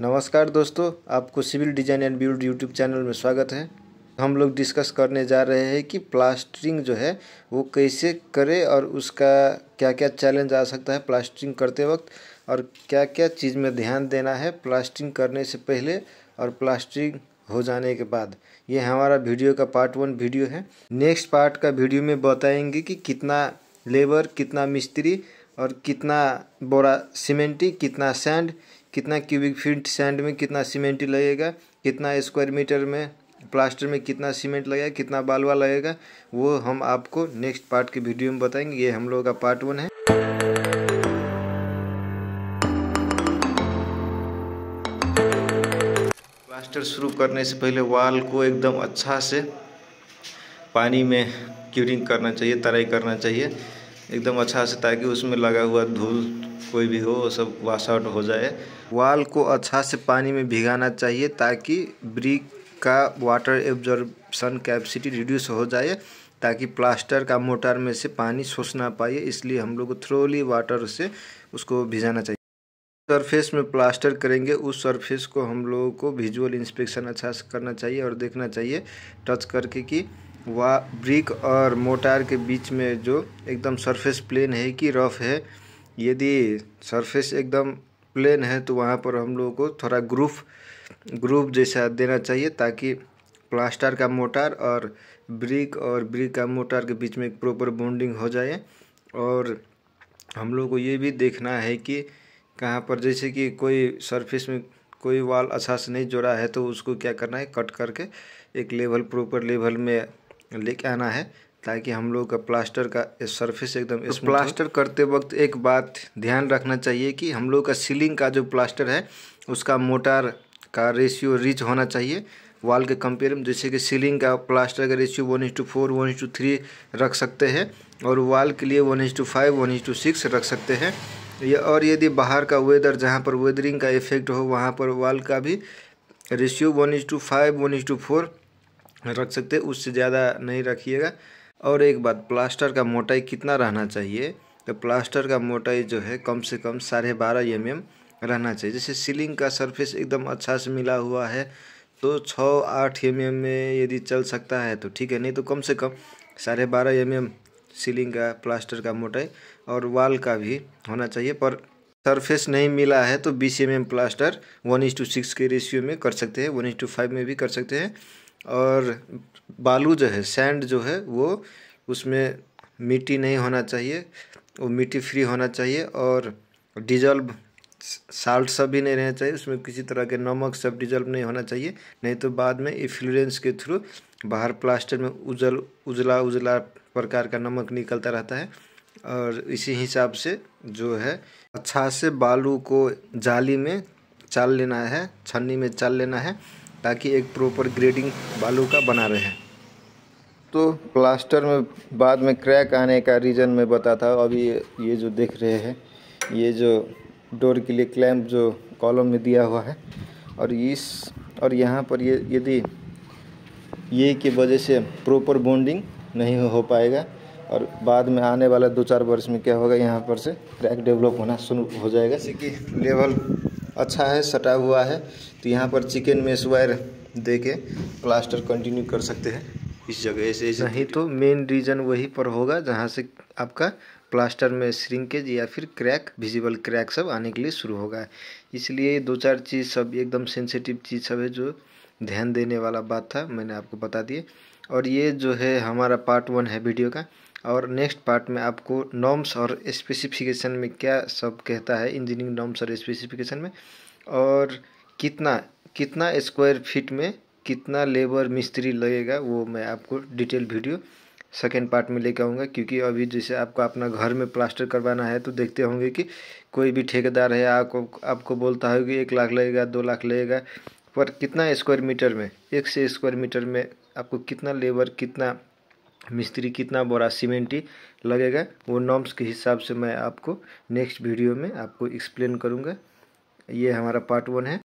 नमस्कार दोस्तों आपको civil design and build YouTube channel में स्वागत है हम लोग डिस्कस करने जा रहे हैं कि प्लास्टरिंग जो है वो कैसे करें और उसका क्या क्या चैलेंज आ सकता है प्लास्टरिंग करते वक्त और क्या क्या चीज़ में ध्यान देना है प्लास्टरिंग करने से पहले और प्लास्टरिंग हो जाने के बाद ये हमारा वीडियो का पार्ट वन वीडियो है नेक्स्ट पार्ट का वीडियो में बताएंगे कि कितना लेबर कितना मिस्त्री और कितना बोरा सीमेंटी कितना सैंड कितना क्यूबिक फीट सैंड में कितना सीमेंट लगेगा कितना स्क्वायर मीटर में प्लास्टर में कितना सीमेंट लगेगा कितना बालवा लगेगा वो हम आपको नेक्स्ट पार्ट के वीडियो में बताएंगे ये हम लोगों का पार्ट वन है प्लास्टर शुरू करने से पहले वाल को एकदम अच्छा से पानी में क्यूरिंग करना चाहिए तराई करना चाहिए एकदम अच्छा से ताकि उसमें लगा हुआ धूल कोई भी हो सब वाश आउट हो जाए वाल को अच्छा से पानी में भिगाना चाहिए ताकि ब्रिक का वाटर एब्जॉर्बसन कैपेसिटी रिड्यूस हो जाए ताकि प्लास्टर का मोटर में से पानी सोच ना पाए इसलिए हम लोग को थ्रोली वाटर से उसको भिजाना चाहिए सरफेस में प्लास्टर करेंगे उस सरफेस को हम लोगों को विजुअल इंस्पेक्शन अच्छा से करना चाहिए और देखना चाहिए टच करके कि वा ब्रिक और मोटार के बीच में जो एकदम सरफेस प्लेन है कि रफ है यदि सरफेस एकदम प्लेन है तो वहाँ पर हम लोगों को थोड़ा ग्रूफ ग्रूफ जैसा देना चाहिए ताकि प्लास्टर का मोटार और ब्रिक और ब्रिक का मोटार के बीच में एक प्रॉपर बॉन्डिंग हो जाए और हम लोग को ये भी देखना है कि कहाँ पर जैसे कि कोई सरफेस में कोई वाल अच्छा से नहीं जुड़ा है तो उसको क्या करना है कट करके एक लेवल प्रॉपर लेवल में लेके आना है ताकि हम लोग का प्लास्टर का सरफेस एकदम तो प्लास्टर करते वक्त एक बात ध्यान रखना चाहिए कि हम लोग का सीलिंग का जो प्लास्टर है उसका मोटार का रेशियो रिच होना चाहिए वॉल के कंपेयर में जैसे कि सीलिंग का प्लास्टर का ratio one is to four one is to three रख सकते हैं और वॉल के लिए one is to five one is to six रख सकते हैं या और यदि बाहर का वेदर जहाँ पर वेदरिंग का इफेक्ट हो वहाँ पर वॉल का भी ratio one is to five one is to four रख सकते उससे ज़्यादा नहीं रखिएगा और एक बात प्लास्टर का मोटाई कितना रहना चाहिए तो प्लास्टर का मोटाई जो है कम से कम साढ़े बारह एम एम रहना चाहिए जैसे सीलिंग का सरफेस एकदम अच्छा से मिला हुआ है तो छः आठ एम एम में यदि चल सकता है तो ठीक है नहीं तो कम से कम साढ़े बारह एम एम सीलिंग का प्लास्टर का मोटाई और वाल का भी होना चाहिए पर सरफेस नहीं मिला है तो बीस M M plaster one is to six के रेशियो में कर सकते हैं वन इंस टू फाइव में भी कर सकते हैं और बालू जो है सैंड जो है वो उसमें मिट्टी नहीं होना चाहिए वो मिट्टी फ्री होना चाहिए और डिजल्व साल्ट सब भी नहीं रहना चाहिए उसमें किसी तरह के नमक सब डिजल्व नहीं होना चाहिए नहीं तो बाद में इफ्लुएंस के थ्रू बाहर प्लास्टर में उजल उजला उजला प्रकार का नमक निकलता रहता है और इसी हिसाब से जो है अच्छा से बालू को जाली में चाल लेना है छन्नी में चाल लेना है ताकि एक प्रॉपर ग्रेडिंग बालू का बना रहे तो प्लास्टर में बाद में क्रैक आने का रीज़न मैं बताता हूँ अभी ये जो देख रहे हैं ये जो डोर के लिए क्लैम्प जो कॉलम में दिया हुआ है और इस और यहाँ पर ये यदि ये की वजह से प्रॉपर बॉन्डिंग नहीं हो पाएगा और बाद में आने वाला दो चार वर्ष में क्या होगा यहाँ पर से क्रैक डेवलप होना शुरू हो जाएगा जैसे कि लेवल अच्छा है सटा हुआ है तो यहाँ पर चिकन मेस वायर दे के प्लास्टर कंटिन्यू कर सकते हैं इस जगह से ऐसे नहीं तो मेन रीजन वही पर होगा जहाँ से आपका प्लास्टर में श्रिंकेज या फिर क्रैक विजिबल क्रैक सब आने के लिए शुरू होगा इसलिए दो चार चीज़ सब एकदम सेंसिटिव चीज़ सब है जो ध्यान देने वाला बात था मैंने आपको बता दिए और ये जो है हमारा पार्ट वन है वीडियो का और नेक्स्ट पार्ट में आपको नॉर्म्स और स्पेसिफिकेशन में क्या सब कहता है इंजीनियरिंग नॉर्म्स और स्पेसिफिकेशन में और कितना कितना स्क्वायर फीट में कितना लेबर मिस्त्री लगेगा वो मैं आपको डिटेल वीडियो सेकेंड पार्ट में लेकर आऊँगा क्योंकि अभी जैसे आपको अपना घर में प्लास्टर करवाना है तो देखते होंगे कि कोई भी ठेकेदार है आपको आपको बोलता है कि एक लाख लगेगा दो लाख लगेगा पर कितना स्क्वायर मीटर में एक से स्क्वायर मीटर में आपको कितना लेबर कितना मिस्त्री कितना बोरा सीमेंटी लगेगा वो नॉर्म्स के हिसाब से मैं आपको नेक्स्ट वीडियो में आपको एक्सप्लेन करूँगा ये हमारा पार्ट वन है